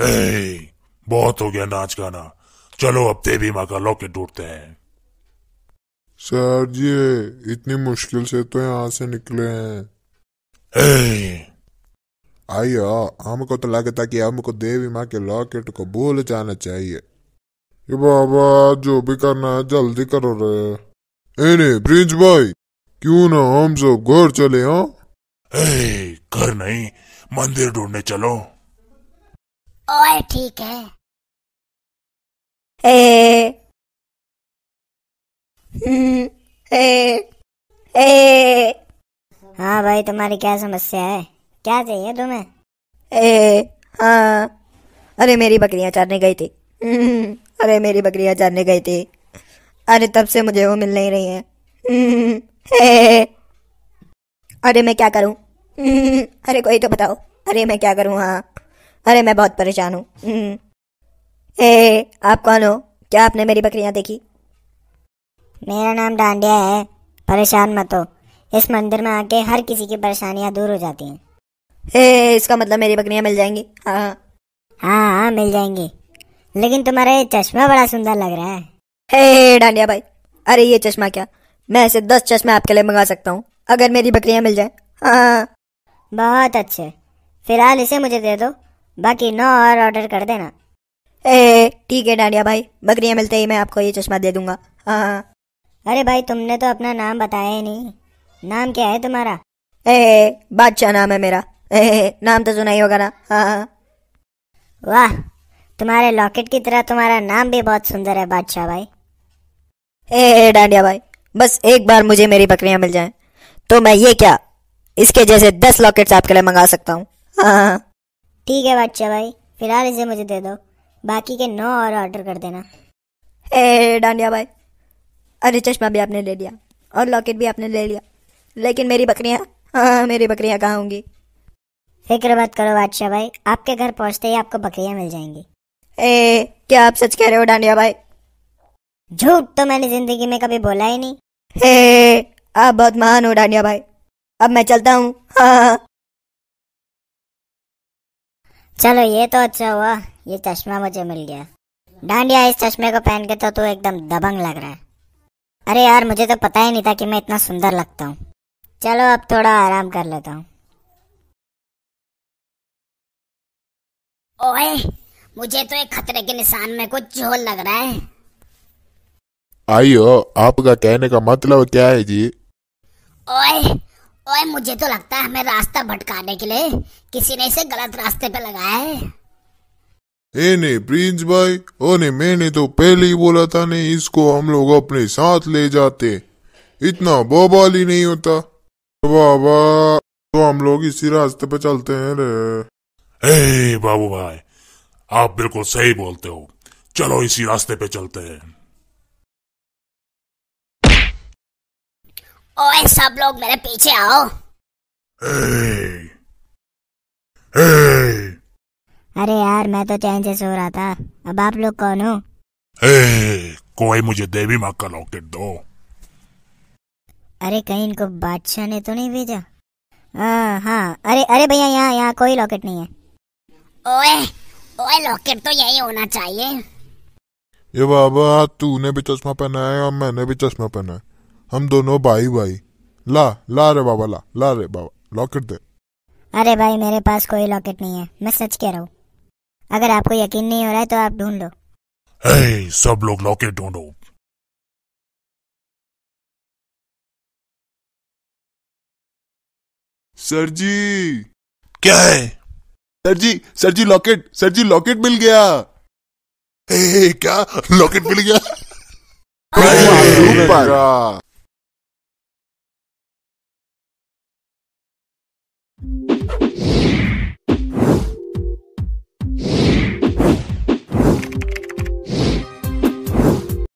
हे बहुत हो गया नाच गाना चलो अब देवी माँ का लॉकेट ढूंढते हैं सर जी इतनी मुश्किल से तो यहां से निकले हैं आइयो हमको तो लगता कि हमको देवी माँ के लॉकेट को भूल जाना चाहिए ये बाबा जो भी करना है जल्दी करो रे एने प्रिंस भाई क्यों ना हम सब घर चले हाँ घर नहीं मंदिर ढूंढने चलो और ठीक है ए हम्म, ए ए हाँ भाई तुम्हारी क्या समस्या है क्या चाहिए तुम्हें ए हाँ अरे मेरी बकरियां चरने गई थी हम्म, अरे मेरी बकरियां चरने गई थी अरे तब से मुझे वो मिल नहीं रही है हम्म, अरे मैं क्या करूं अरे कोई तो बताओ अरे मैं क्या करूं हाँ अरे मैं बहुत परेशान हूँ हम्म। ए आप कौन हो क्या आपने मेरी बकरियाँ देखी मेरा नाम डांडिया है परेशान मत हो इस मंदिर में आके हर किसी की परेशानियाँ दूर हो जाती हैं ए इसका मतलब मेरी बकरियाँ मिल जाएंगी हाँ हाँ, हाँ, हाँ मिल जाएंगी लेकिन तुम्हारा ये चश्मा बड़ा सुंदर लग रहा है हे डांडिया भाई अरे ये चश्मा क्या मैं ऐसे दस चश्मे आपके लिए मंगा सकता हूँ अगर मेरी बकरियाँ मिल जाए हाँ, हाँ बहुत अच्छे फिलहाल इसे मुझे दे दो बाकी नौ और ऑर्डर कर देना ए ठीक है डांडिया भाई बकरियां मिलते ही मैं आपको ये चश्मा दे दूंगा हाँ, हाँ अरे भाई तुमने तो अपना नाम बताया ही नहीं नाम क्या है तुम्हारा ए बादशाह नाम है मेरा ए नाम तो सुना ही होगा ना हाँ, हाँ वाह तुम्हारे लॉकेट की तरह तुम्हारा नाम भी बहुत सुंदर है बादशाह भाई ए डांडिया भाई बस एक बार मुझे मेरी बकरियां मिल जाए तो मैं ये क्या इसके जैसे दस लॉकेट्स आपके लिए मंगा सकता हूँ हाँ, हाँ। ठीक है बादशाह भाई फिलहाल इसे मुझे दे दो बाकी के नौ और ऑर्डर कर देना हे डांडिया भाई अरे चश्मा भी आपने ले लिया और लॉकेट भी आपने ले लिया लेकिन मेरी बकरियाँ हाँ मेरी बकरियाँ कहाँ होंगी फिक्र मत करो बादशाह भाई आपके घर पहुँचते ही आपको बकरियाँ मिल जाएंगी ए क्या आप सच कह रहे हो डांडिया भाई झूठ तो मैंने जिंदगी में कभी बोला ही नहीं हे आप बहुत महान हो डांडिया भाई अब मैं चलता हूँ हाँ, हाँ, हाँ। चलो ये तो अच्छा हुआ ये चश्मा मुझे मिल गया डांडिया इस चश्मे को पहन के तो तू एकदम दबंग लग रहा है अरे यार मुझे तो पता ही नहीं था कि मैं इतना सुंदर लगता हूँ चलो अब थोड़ा आराम कर लेता हूँ ओए मुझे तो एक खतरे के निशान में कुछ झोल लग रहा है आइयो आपका कहने का मतलब क्या है जी ओए ओए मुझे तो लगता है हमें रास्ता भटकाने के लिए किसी ने इसे गलत रास्ते पे लगाया है ने प्रिंस भाई ने मैंने तो पहले ही बोला था ने इसको हम लोग अपने साथ ले जाते इतना बोबाल ही नहीं होता बाबा तो हम लोग इसी रास्ते पे चलते हैं रे बाबू भाई आप बिल्कुल सही बोलते हो चलो इसी रास्ते पे चलते हैं ओए सब लोग मेरे पीछे आओ ए, ए, अरे यार मैं तो चैन से सो रहा था अब आप लोग कौन हो ए, कोई मुझे देवी माँ का लॉकेट दो अरे कहीं इनको बादशाह ने तो नहीं भेजा हाँ, हाँ। अरे अरे भैया यहाँ यहाँ कोई लॉकेट नहीं है ओए ओए लॉकेट तो यही होना चाहिए ये बाबा तूने भी चश्मा पहना है और मैंने भी चश्मा पहना है हम दोनों भाई भाई ला ला रे बाबा ला ला रे बाबा लॉकेट दे अरे भाई मेरे पास कोई लॉकेट नहीं है मैं सच कह रहा हूँ अगर आपको यकीन नहीं हो रहा है तो आप ढूंढ लो हे सब लोग लॉकेट ढूंढो सर जी क्या है sir ji sir ji locket sir ji locket मिल गया ए, क्या लॉकेट मिल गया Thank you.